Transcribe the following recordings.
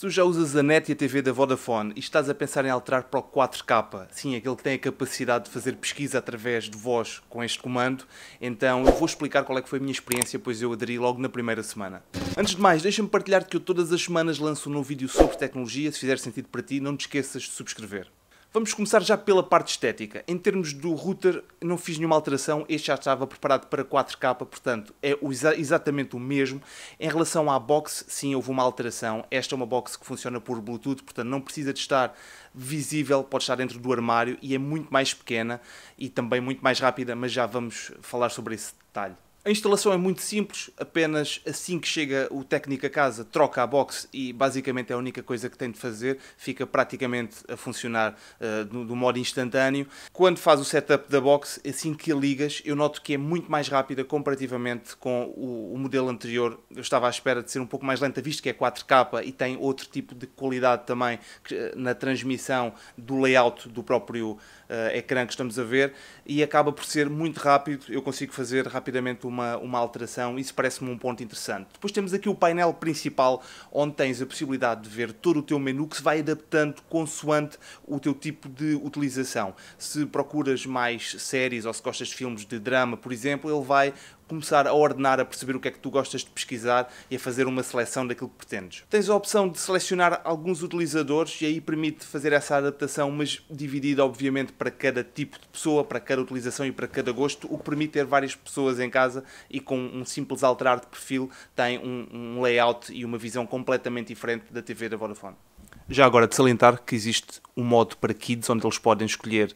Se tu já usas a net e a TV da Vodafone e estás a pensar em alterar para o 4K, sim, aquele que tem a capacidade de fazer pesquisa através de voz com este comando, então eu vou explicar qual é que foi a minha experiência, pois eu aderi logo na primeira semana. Antes de mais, deixa-me partilhar que eu todas as semanas lanço um novo vídeo sobre tecnologia, se fizer sentido para ti, não te esqueças de subscrever. Vamos começar já pela parte estética. Em termos do router, não fiz nenhuma alteração, este já estava preparado para 4K, portanto é exatamente o mesmo. Em relação à box, sim, houve uma alteração. Esta é uma box que funciona por Bluetooth, portanto não precisa de estar visível, pode estar dentro do armário e é muito mais pequena e também muito mais rápida, mas já vamos falar sobre esse detalhe. A instalação é muito simples, apenas assim que chega o técnico a casa, troca a box e basicamente é a única coisa que tem de fazer, fica praticamente a funcionar uh, do, do modo instantâneo. Quando faz o setup da box, assim que a ligas, eu noto que é muito mais rápida comparativamente com o, o modelo anterior. Eu estava à espera de ser um pouco mais lenta, visto que é 4K e tem outro tipo de qualidade também que, eh, na transmissão do layout do próprio uh, ecrã que estamos a ver, e acaba por ser muito rápido. Eu consigo fazer rapidamente uma, uma alteração, isso parece-me um ponto interessante. Depois temos aqui o painel principal, onde tens a possibilidade de ver todo o teu menu que se vai adaptando consoante o teu tipo de utilização. Se procuras mais séries ou se gostas de filmes de drama, por exemplo, ele vai começar a ordenar, a perceber o que é que tu gostas de pesquisar e a fazer uma seleção daquilo que pretendes. Tens a opção de selecionar alguns utilizadores e aí permite fazer essa adaptação, mas dividida, obviamente, para cada tipo de pessoa, para cada utilização e para cada gosto, o que permite ter várias pessoas em casa e com um simples alterar de perfil tem um, um layout e uma visão completamente diferente da TV da Vodafone. Já agora de salientar que existe um modo para kids onde eles podem escolher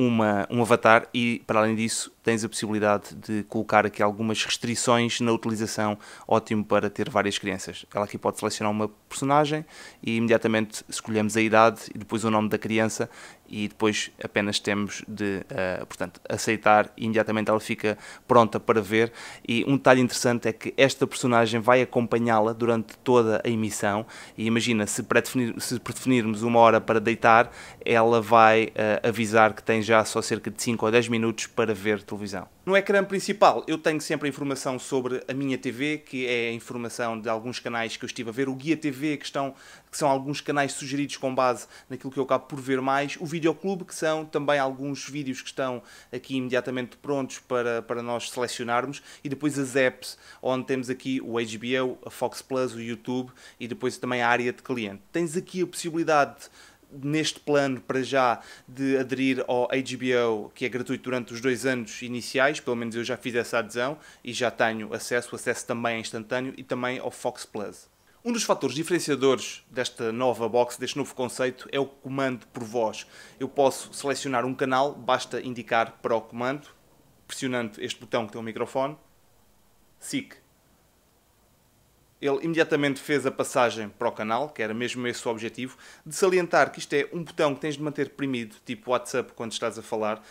uma, um avatar e, para além disso, tens a possibilidade de colocar aqui algumas restrições na utilização, ótimo para ter várias crianças. Ela aqui pode selecionar uma personagem e imediatamente escolhemos a idade e depois o nome da criança e depois apenas temos de, uh, portanto, aceitar e imediatamente ela fica pronta para ver. E um detalhe interessante é que esta personagem vai acompanhá-la durante toda a emissão e imagina, se, predefinir, se predefinirmos uma hora para deitar, ela vai uh, avisar que tem já só cerca de 5 ou 10 minutos para ver televisão. No ecrã principal, eu tenho sempre a informação sobre a minha TV, que é a informação de alguns canais que eu estive a ver, o Guia TV, que, estão, que são alguns canais sugeridos com base naquilo que eu acabo por ver mais, o Videoclube, que são também alguns vídeos que estão aqui imediatamente prontos para, para nós selecionarmos, e depois as apps, onde temos aqui o HBO, a Fox Plus, o YouTube e depois também a área de cliente. Tens aqui a possibilidade neste plano para já de aderir ao HBO, que é gratuito durante os dois anos iniciais, pelo menos eu já fiz essa adesão e já tenho acesso, o acesso também é instantâneo e também ao Fox Plus. Um dos fatores diferenciadores desta nova box, deste novo conceito, é o comando por voz. Eu posso selecionar um canal, basta indicar para o comando, pressionando este botão que tem o microfone, SIC ele imediatamente fez a passagem para o canal, que era mesmo esse o objetivo, de salientar que isto é um botão que tens de manter deprimido, tipo WhatsApp quando estás a falar,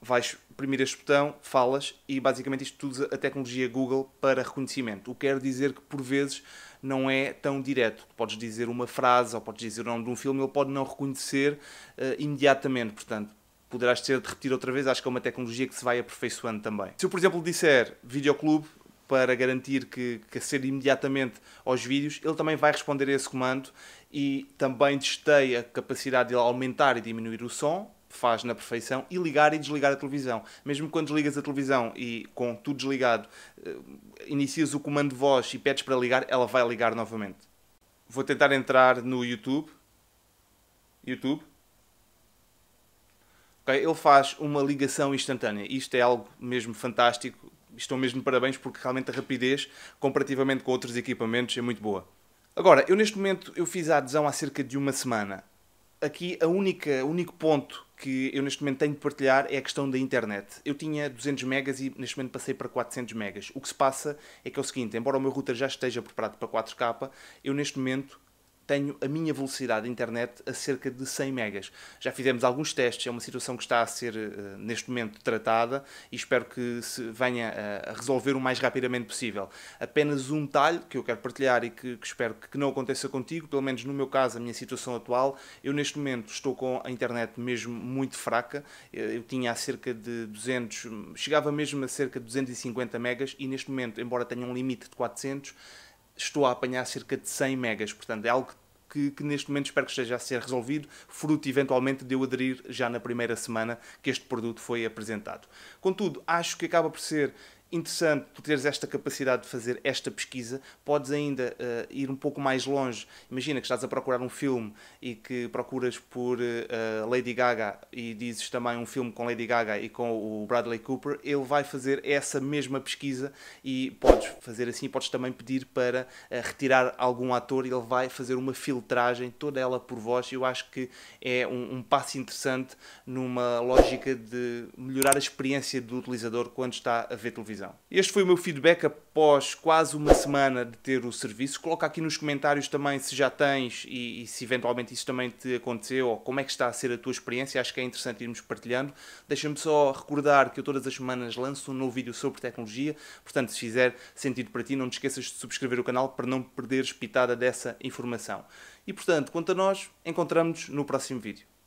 vais oprimir este botão, falas e basicamente isto usa a tecnologia Google para reconhecimento. O que quer dizer que por vezes não é tão direto. Podes dizer uma frase ou podes dizer o nome de um filme, ele pode não reconhecer uh, imediatamente, portanto poderás ter de repetir outra vez, acho que é uma tecnologia que se vai aperfeiçoando também. Se eu, por exemplo, disser videoclube, para garantir que, que acede imediatamente aos vídeos, ele também vai responder a esse comando e também testei a capacidade de aumentar e diminuir o som, faz na perfeição, e ligar e desligar a televisão. Mesmo quando desligas a televisão e com tudo desligado, eh, inicias o comando de voz e pedes para ligar, ela vai ligar novamente. Vou tentar entrar no YouTube. YouTube. ele faz uma ligação instantânea. Isto é algo mesmo fantástico estão mesmo de parabéns porque realmente a rapidez, comparativamente com outros equipamentos, é muito boa. Agora, eu neste momento eu fiz a adesão há cerca de uma semana. Aqui a única, o único ponto que eu neste momento tenho de partilhar é a questão da internet. Eu tinha 200 megas e neste momento passei para 400 megas. O que se passa é que é o seguinte, embora o meu router já esteja preparado para 4K, eu neste momento tenho a minha velocidade de internet a cerca de 100 megas. Já fizemos alguns testes, é uma situação que está a ser eh, neste momento tratada e espero que se venha a resolver o mais rapidamente possível. Apenas um detalhe que eu quero partilhar e que, que espero que não aconteça contigo, pelo menos no meu caso, a minha situação atual, eu neste momento estou com a internet mesmo muito fraca, eu tinha cerca de 200, chegava mesmo a cerca de 250 megas e neste momento, embora tenha um limite de 400, estou a apanhar cerca de 100 megas. Portanto, é algo que, que, neste momento espero que esteja a ser resolvido, fruto eventualmente de eu aderir já na primeira semana que este produto foi apresentado. Contudo, acho que acaba por ser interessante tu teres esta capacidade de fazer esta pesquisa, podes ainda uh, ir um pouco mais longe. Imagina que estás a procurar um filme e que procuras por uh, Lady Gaga e dizes também um filme com Lady Gaga e com o Bradley Cooper, ele vai fazer essa mesma pesquisa e podes fazer assim, podes também pedir para uh, retirar algum ator e ele vai fazer uma filtragem, toda ela por voz. Eu acho que é um, um passo interessante numa lógica de melhorar a experiência do utilizador quando está a ver televisão televisão. Este foi o meu feedback após quase uma semana de ter o serviço. Coloca aqui nos comentários também se já tens e, e, se eventualmente isso também te aconteceu ou como é que está a ser a tua experiência. Acho que é interessante irmos partilhando. Deixa-me só recordar que eu todas as semanas lanço um novo vídeo sobre tecnologia. Portanto, se fizer sentido para ti, não te esqueças de subscrever o canal para não perderes pitada dessa informação. E portanto, quanto a nós, encontramos-nos no próximo vídeo.